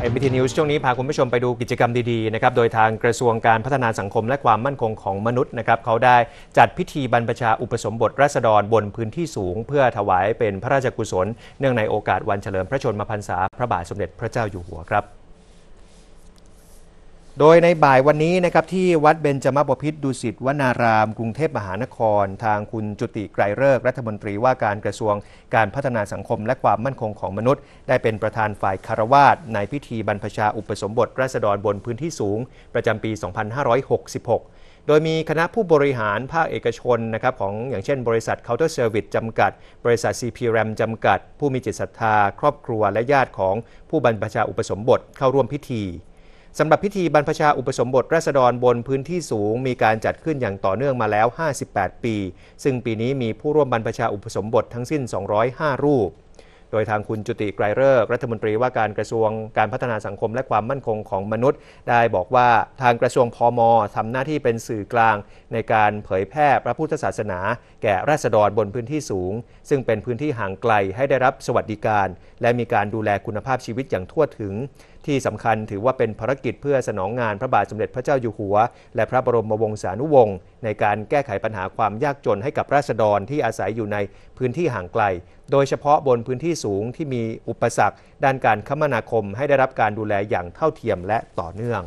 เอ็มบีทีนิวส์ช่วงนี้พาคุณผู้ชมไปดูกิจกรรมดีๆนะครับโดยทางกระทรวงการพัฒนาสังคมและความมั่นคงของมนุษย์นะครับเขาได้จัดพิธีบรรพชาอุปสมบท ราษฎรบนพื้นที่สูงเพื่อถวายเป็นพระราชกุศล เนื่องในโอกาสวันเฉลิมพระชนมพรรษาพระบาทสมเด็จพระเจ้าอยู่หัวครับโดยในบ่ายวันนี้นะครับที่วัดเบญจมบพิตรดุสิตวนารามกรุงเทพมหานคร ทางคุณจุติไกรเลิกรัฐมนตรีว่าการกระทรวงการพัฒนาสังคมและความมั่นคงของมนุษย์ ได้เป็นประธานฝ่ายคารวาสในพิธีบรรพชาอุปสมบท ราษฎรบนพื้นที่สูงประจำปี 2566 โดยมีคณะผู้บริหารภาคเอกชนนะครับ ของอย่างเช่น บริษัทเคาน์เตอร์เซอร์วิสจำกัด บริษัท CP RAM จำกัด ผู้มีจิตศรัทธา ครอบครัวและญาติของผู้บรรพชาอุปสมบทเข้าร่วมพิธีสำหรับพิธีบรรพชาอุปสมบทราษฎรบนพื้นที่สูง มีการจัดขึ้นอย่างต่อเนื่องมาแล้ว 58 ปี ซึ่งปีนี้มีผู้ร่วมบรรพชาอุปสมบททั้งสิ้น 205 รูปโดยทางคุณจุติไกรเลิกรัฐมนตรีว่าการกระทรวงการพัฒนาสังคมและความมั่นคงของมนุษย์ ได้บอกว่าทางกระทรวงพอมทำหน้าที่เป็นสื่อกลาง ในการเผยแพร่พระพุทธศาสนา แก่ราษฎรบนพื้นที่สูง ซึ่งเป็นพื้นที่ห่างไกลให้ได้รับสวัสดิการ และมีการดูแลคุณภาพชีวิตอย่างทั่วถึง ที่สำคัญถือว่าเป็นภารกิจเพื่อสนองงานพระบาทสมเด็จพระเจ้าอยู่หัว และพระบรมวงศานุวงศ์ในการแก้ไขปัญหาความยากจนให้กับราษฎรที่อาศัยอยู่ในพื้นที่ห่างไกล โดยเฉพาะบนพื้นที่สูงที่มีอุปสรรค ด้านการคมนาคมให้ได้รับการดูแลอย่างเท่าเทียมและต่อเนื่อง